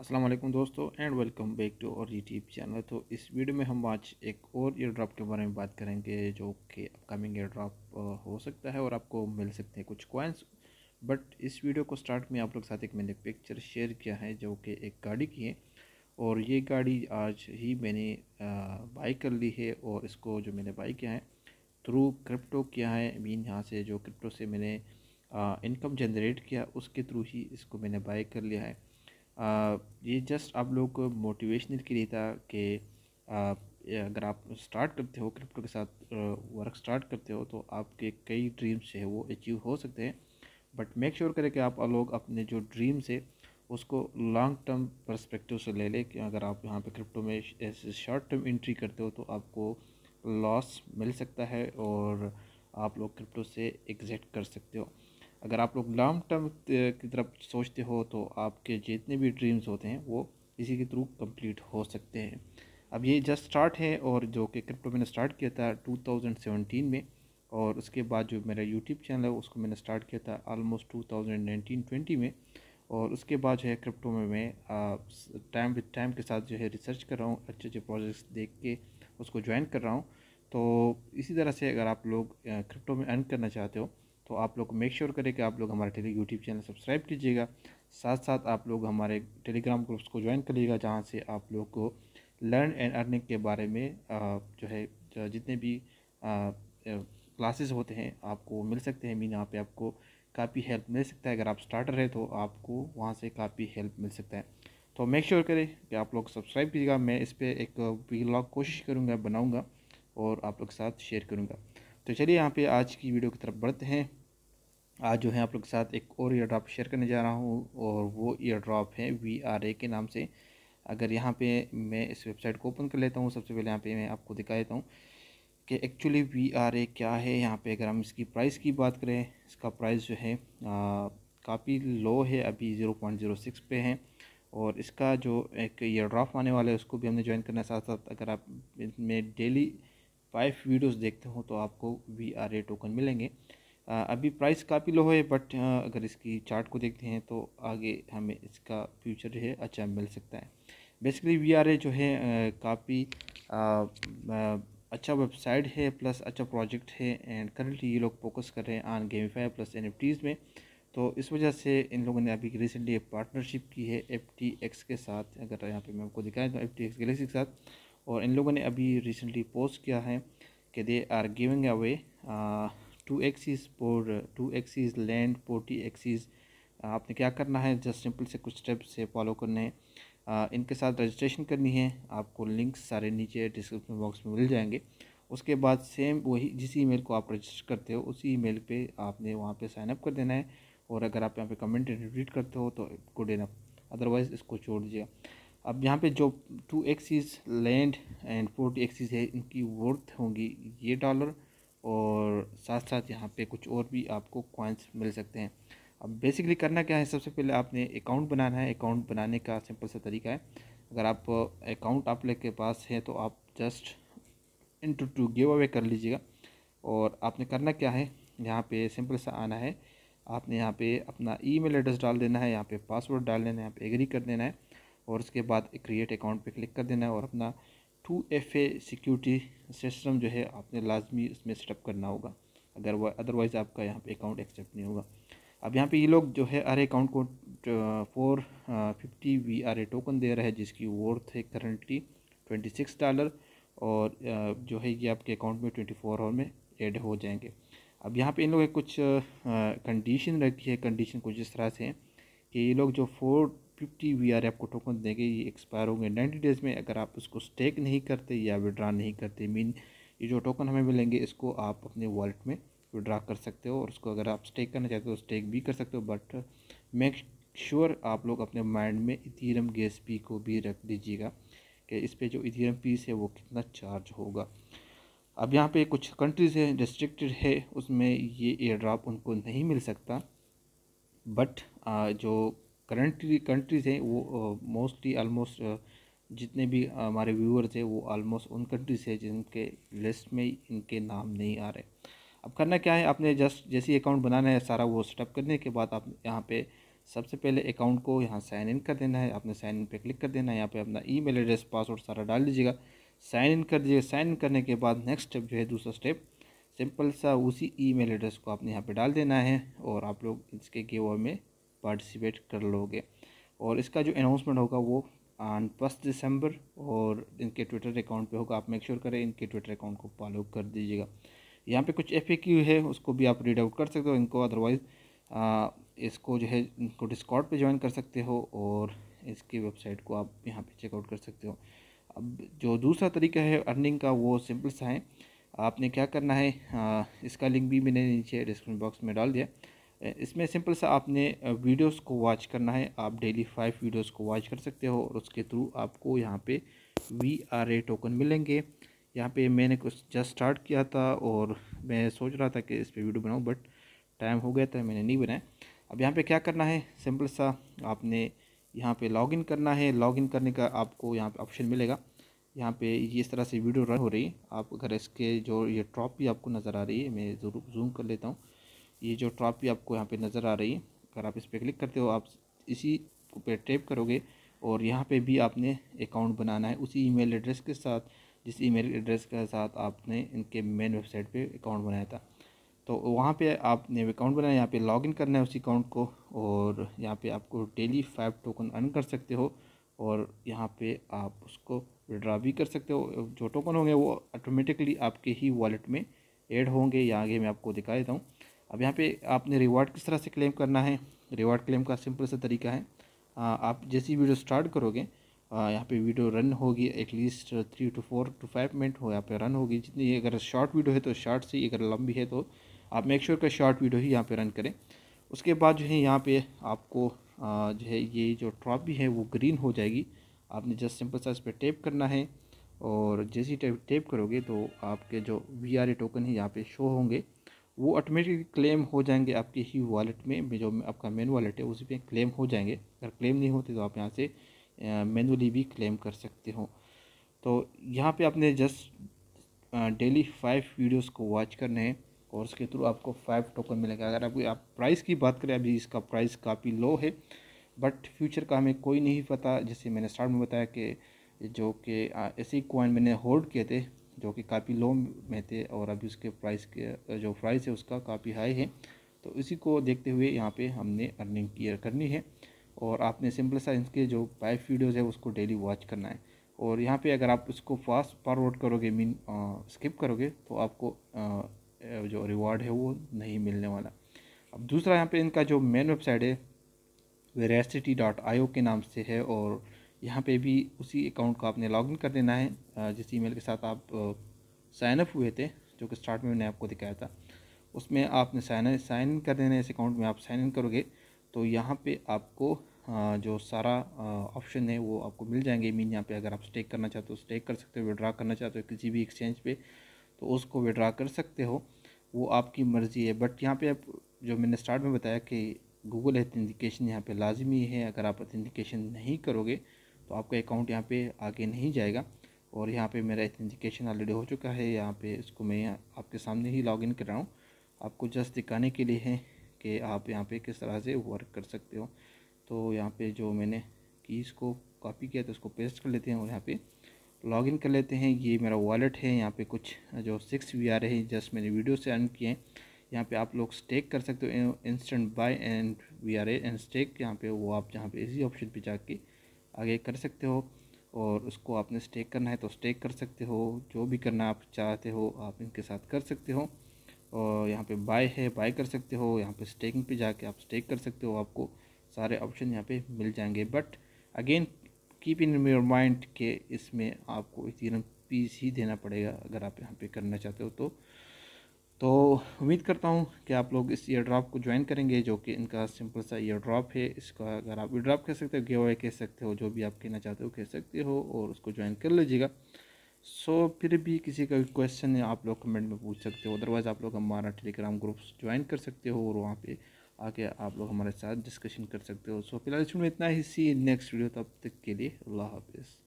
असलम दोस्तों and welcome back to और YouTube channel तो इस वीडियो में हम आज एक और एयर ड्रॉप के बारे में बात करेंगे जो कि अपकमिंग एयर ड्रॉप हो सकता है और आपको मिल सकते हैं कुछ कॉइन्स बट इस वीडियो को स्टार्ट में आप लोग साथ एक मैंने पिक्चर शेयर किया है जो कि एक गाड़ी की है और ये गाड़ी आज ही मैंने बाई कर ली है और इसको जो मैंने बाई किया है थ्रू क्रिप्टो किया है मीन यहाँ से जो क्रिप्टो से मैंने इनकम जनरेट किया उसके थ्रू ही इसको मैंने बाई कर लिया है ये जस्ट आप लोग को मोटिवेशनल के लिए था कि अगर आप स्टार्ट करते हो क्रिप्टो के साथ वर्क स्टार्ट करते हो तो आपके कई ड्रीम्स जो है वो अचीव हो सकते हैं बट मेक श्योर करें कि आप लोग अपने जो ड्रीम्स है उसको लॉन्ग टर्म परस्पेक्टिव से ले लें कि अगर आप यहाँ पे क्रिप्टो में शॉर्ट टर्म एंट्री करते हो तो आपको लॉस मिल सकता है और आप लोग क्रिप्टो से एग्जिट कर सकते हो अगर आप लोग लॉन्ग टर्म की तरफ सोचते हो तो आपके जितने भी ड्रीम्स होते हैं वो इसी के थ्रू कंप्लीट हो सकते हैं अब ये जस्ट स्टार्ट है और जो कि क्रिप्टो मैंने स्टार्ट किया था 2017 में और उसके बाद जो मेरा यूट्यूब चैनल है उसको मैंने स्टार्ट किया था आलमोस्ट 2019-20 में और उसके बाद जो है क्रिप्टो में मैं टाइम विद टाइम के साथ जो है रिसर्च कर रहा हूँ अच्छे अच्छे प्रोजेक्ट्स देख के उसको ज्वाइन कर रहा हूँ तो इसी तरह से अगर आप लोग क्रिप्टो में अर्न करना चाहते हो तो आप लोग मेक श्योर करें कि आप लोग हमारे टेली यूट्यूब चैनल सब्सक्राइब कीजिएगा साथ साथ आप लोग हमारे टेलीग्राम ग्रुप्स को ज्वाइन करिएगा जहाँ से आप लोग को लर्न एंड अर्निंग के बारे में जो है जितने भी क्लासेस होते हैं आपको मिल सकते हैं मीन यहाँ पे आपको काफ़ी हेल्प मिल सकता है अगर आप स्टार्टर रहे तो आपको वहाँ से काफ़ी हेल्प मिल सकता है तो मेक श्योर sure करें कि आप लोग सब्सक्राइब कीजिएगा मैं इस पर एक व्लॉग कोशिश करूँगा बनाऊँगा और आप लोग के साथ शेयर करूँगा तो चलिए यहाँ पे आज की वीडियो की तरफ बढ़ते हैं आज जो है आप लोग के साथ एक और ईयर ड्रॉप शेयर करने जा रहा हूँ और वो ईयर ड्रॉप है वी आर ए के नाम से अगर यहाँ पे मैं इस वेबसाइट को ओपन कर लेता हूँ सबसे पहले यहाँ पे मैं आपको दिखा देता हूँ कि एक्चुअली वी आर ए क्या है यहाँ पे अगर हम इसकी प्राइस की बात करें इसका प्राइस जो है काफ़ी लो है अभी ज़ीरो पॉइंट ज़ीरो सिक्स पे है और इसका जो एक ईयर ड्रॉप आने वाला है उसको भी हमने ज्वाइन करना साथ साथ अगर आप इसमें डेली फाइव वीडियोज़ देखते हो तो आपको वी आर ए टोकन मिलेंगे अभी प्राइस काफ़ी लो है बट अगर इसकी चार्ट को देखते हैं तो आगे हमें इसका फ्यूचर जो है अच्छा मिल सकता है बेसिकली वी आर ए जो है काफ़ी अच्छा वेबसाइट है प्लस अच्छा प्रोजेक्ट है एंड करंटली ये लोग फोकस कर रहे हैं ऑन गेमीफाई प्लस एन में तो इस वजह से इन लोगों ने अभी रिसेंटली एक पार्टनरशिप की है एफ टी एक्स के साथ अगर यहाँ पे मैं आपको दिखाएँ तो एफ टी एक्स गैलेक्सी के साथ और इन लोगों ने अभी रिसेंटली पोस्ट किया है कि they are giving away two axies for two axies land forty axies आपने क्या करना है जस्ट सिंपल से कुछ स्टेप्स से फॉलो करने हैं uh, इनके साथ रजिस्ट्रेशन करनी है आपको लिंक्स सारे नीचे डिस्क्रिप्शन बॉक्स में मिल जाएंगे उसके बाद सेम वही जिस ईमेल को आप रजिस्टर करते हो उसी ईमेल पे आपने वहाँ पे साइन अप कर देना है और अगर आप यहाँ पे कमेंट रिपीट करते हो तो गुड इनफ अदरवाइज़ इसको छोड़ दीजिएगा अब यहाँ पे जो two axies land and forty axies है इनकी वर्थ होंगी ये डॉलर और साथ साथ यहाँ पे कुछ और भी आपको कॉइन्स मिल सकते हैं अब बेसिकली करना क्या है सबसे पहले आपने अकाउंट बनाना है अकाउंट बनाने का सिंपल सा तरीका है अगर आप अकाउंट आप के पास है तो आप just into two give away कर लीजिएगा और आपने करना क्या है यहाँ पे सिंपल सा आना है आपने यहाँ पे अपना ईमेल एड्रेस डाल देना है यहाँ पे पासवर्ड डाल देना है यहाँ पे एग्री कर देना है और उसके बाद क्रिएट अकाउंट पे क्लिक कर देना है और अपना two F A security system जो है आपने लाजमी उसमें सेटअप करना होगा अगर वह अदरवाइज़ आपका यहाँ पे अकाउंट एक्सेप्ट नहीं होगा अब यहाँ पे ये लोग जो है हर अकाउंट को four fifty V R A token दे रहे हैं जिसकी वर्थ है करंटली ट्वेंटी सिक्स डॉलर और जो है ये आपके अकाउंट में ट्वेंटी फोर आवर में एड हो जाएंगे अब यहाँ पे इन लोगों ने कुछ कंडीशन रखी है कंडीशन कुछ इस तरह से है कि ये लोग जो फोर फिफ्टी वी आर आपको टोकन देंगे ये एक्सपायर होंगे नाइन्टी डेज़ में अगर आप उसको स्टेक नहीं करते या विड्रा नहीं करते मीन ये जो टोकन हमें मिलेंगे इसको आप अपने वॉलेट में विड्रा कर सकते हो और उसको अगर आप स्टेक करना चाहते हो स्टेक तो भी कर सकते हो बट मेक श्योर आप लोग अपने माइंड में इथीरम गैस पी को भी रख दीजिएगा कि इस पर जो इथीरम पीस है वो कितना चार्ज होगा अब यहाँ पे कुछ कंट्रीज़ हैं रिस्ट्रिक्टेड है उसमें ये एयर ड्राप उनको नहीं मिल सकता बट जो करंटली कंट्रीज हैं वो मोस्टली आलमोस्ट जितने भी हमारे व्यूअर्स हैं वो आलमोस्ट उन कंट्रीज है जिनके लिस्ट में इनके नाम नहीं आ रहे अब करना क्या है आपने जस्ट जैसे अकाउंट बनाना है सारा वो सेटअप करने के बाद आप यहाँ पे सबसे पहले अकाउंट को यहाँ साइन इन कर देना है आपने साइन इन पे क्लिक कर देना है यहाँ पे अपना ईमेल एड्रेस पासवर्ड सारा डाल दीजिएगा साइन इन कर दीजिएगा साइन इन करने के बाद नेक्स्ट स्टेप जो है दूसरा स्टेप सिंपल सा उसी ईमेल एड्रेस को आपने यहाँ पे डाल देना है और आप लोग इसके गेवा में पार्टिसिपेट कर लोगे और इसका जो अनाउंसमेंट होगा वो ऑन फर्स्ट दिसंबर और इनके ट्विटर अकाउंट पे होगा आप मेक श्योर करें इनके ट्विटर अकाउंट को फॉलो कर दीजिएगा यहाँ पे कुछ एफ है उसको भी आप रीड आउट कर सकते हो इनको अदरवाइज़ इसको जो है इनको डिस्कॉट पे ज्वाइन कर सकते हो और इसकी वेबसाइट को आप यहाँ पे चेकआउट कर सकते हो अब जो दूसरा तरीका है अर्निंग का वो सिंपल सा है आपने क्या करना है आ, इसका लिंक भी मैंने नीचे डिस्क्रिप्शन बॉक्स में डाल दिया इसमें सिंपल सा आपने वीडियोस को वॉच करना है आप डेली फाइव वीडियोस को वॉच कर सकते हो और उसके थ्रू आपको यहाँ पे वी आर ए टोकन मिलेंगे यहाँ पे मैंने कुछ जस्ट स्टार्ट किया था और मैं सोच रहा था कि इस पर वीडियो बनाऊँ बट टाइम हो गया था मैंने नहीं बनाया अब यहाँ पर क्या करना है सिंपल सा आपने यहाँ पर लॉगिन करना है लॉगिन करने का आपको यहाँ पर ऑप्शन मिलेगा यहाँ पे इस तरह से वीडियो रन हो रही है आप अगर इसके जो ये ट्रॉप भी आपको नज़र आ रही है मैं ज़रूर जूम कर लेता हूँ ये जो ट्रॉफी आपको यहाँ पे नज़र आ रही है अगर आप इस पर क्लिक करते हो आप इसी पे टैप करोगे और यहाँ पे भी आपने अकाउंट बनाना है उसी ईमेल एड्रेस के साथ जिस ईमेल एड्रेस के साथ आपने इनके मेन वेबसाइट पे अकाउंट बनाया था तो वहाँ पे आपने अकाउंट बनाया यहाँ पे लॉगिन करना है उसी अकाउंट को और यहाँ पे आपको डेली फाइव टोकन अर्न कर सकते हो और यहाँ पे आप उसको विड्रा भी कर सकते हो जो टोकन होंगे वो ऑटोमेटिकली आपके ही वॉलेट में एड होंगे या आगे मैं आपको दिखा देता हूँ अब यहाँ पे आपने रिवॉर्ड किस तरह से क्लेम करना है रिवॉर्ड क्लेम का सिंपल सा तरीका है आ, आप जैसी वीडियो स्टार्ट करोगे यहाँ पे वीडियो रन होगी at least three two four two five minute हो यहाँ पे रन होगी जितनी अगर शॉर्ट वीडियो है तो शॉर्ट से अगर लंबी है तो आप मेक श्योर का शॉर्ट वीडियो ही यहाँ पे रन करें उसके बाद जो है यहाँ पे आपको जो है ये जो ट्रॉप भी है वो ग्रीन हो जाएगी आपने जस्ट सिंपल सा इस पर टेप करना है और जैसी टेप टेप करोगे तो आपके जो वी टोकन है यहाँ पर शो होंगे वो ऑटोमेटिकली क्लेम हो जाएंगे आपके ही वॉलेट में जो आपका मेन वॉलेट है उसी पे क्लेम हो जाएंगे अगर क्लेम नहीं होते तो आप यहाँ से मैनुअली भी क्लेम कर सकते हो तो यहाँ पे आपने जस्ट डेली फाइव वीडियोस को वॉच करने हैं और उसके थ्रू आपको फाइव टोकन मिलेगा अगर आपको आप प्राइस की बात करें अभी इसका प्राइस काफ़ी लो है बट फ्यूचर का हमें कोई नहीं पता जैसे मैंने स्टार्ट में बताया कि जो कि ऐसे कॉइन मैंने होल्ड किए थे जो कि काफ़ी लो में थे और अभी उसके प्राइस के जो प्राइस है उसका काफ़ी हाई है तो इसी को देखते हुए यहाँ पे हमने अर्निंग किया करनी है और आपने सिंपल साइंस के जो फाइव वीडियोज़ है उसको डेली वॉच करना है और यहाँ पे अगर आप उसको फास्ट फॉरवर्ड करोगे मीन स्किप करोगे तो आपको आ, जो रिवॉर्ड है वो नहीं मिलने वाला अब दूसरा यहाँ पर इनका जो मेन वेबसाइट है वेरेसिटी डॉट के नाम से है और यहाँ पे भी उसी अकाउंट को आपने लॉगिन कर देना है जिस ईमेल के साथ आप साइनअप हुए थे जो कि स्टार्ट में मैंने आपको दिखाया था उसमें आपने साइन साइन कर देना है इस अकाउंट में आप साइन इन करोगे तो यहाँ पे आपको जो सारा ऑप्शन है वो आपको मिल जाएंगे मीन यहाँ पे अगर आप स्टेक करना चाहते हो स्टेक कर सकते हो विड्रा करना चाहते हो किसी भी एक्सचेंज पर तो उसको विड्रा कर सकते हो वो आपकी मर्ज़ी है बट यहाँ पर आप जो मैंने स्टार्ट में बताया कि गूगल एथेंटिकेशन यहाँ पे लाजमी है अगर आप अथेंटिकेशन नहीं करोगे तो आपका अकाउंट यहाँ पे आगे नहीं जाएगा और यहाँ पे मेरा एथेंटिकेशन ऑलरेडी हो चुका है यहाँ पे इसको मैं आपके सामने ही लॉगिन कर रहा हूँ आपको जस्ट दिखाने के लिए है कि आप यहाँ पे किस तरह से वर्क कर सकते हो तो यहाँ पे जो मैंने कीज़ को कॉपी किया तो उसको पेस्ट कर लेते हैं और यहाँ पर लॉगिन कर लेते हैं ये मेरा वॉलेट है यहाँ पर कुछ जो सिक्स वी आर है जस्ट मैंने वीडियो से अर्न किए हैं यहाँ पे आप लोग स्टेक कर सकते हो instant buy and V R and stake यहाँ पे वो आप जहाँ पे इसी ऑप्शन पे जाके आगे कर सकते हो और उसको आपने स्टेक करना है तो स्टेक कर सकते हो जो भी करना आप चाहते हो आप इनके साथ कर सकते हो और यहाँ पे बाय है बाय कर सकते हो यहाँ पे स्टेकिंग पे जाके आप स्टेक कर सकते हो आपको सारे ऑप्शन यहाँ पे मिल जाएंगे but again keep in your mind के इसमें आपको इतना पीस ही देना पड़ेगा अगर आप यहाँ पे करना चाहते हो तो तो उम्मीद करता हूँ कि आप लोग इस ईयर ड्रॉप को ज्वाइन करेंगे जो कि इनका सिंपल सा ईयर ड्रॉप है इसका अगर आप विड्रॉप कह सकते हो गिव कह सकते हो जो भी आप कहना चाहते हो कह सकते हो और उसको ज्वाइन कर लीजिएगा सो so, फिर भी किसी का क्वेश्चन है आप लोग कमेंट में पूछ सकते हो अदरवाइज़ आप लोग हमारा टेलीग्राम ग्रुप ज्वाइन कर सकते हो और वहाँ पर आके आप लोग हमारे साथ डिस्कशन कर सकते हो सो so, फिलहाल इसमें इतना ही सी नेक्स्ट वीडियो तब तक के लिए अल्लाह हाफिज़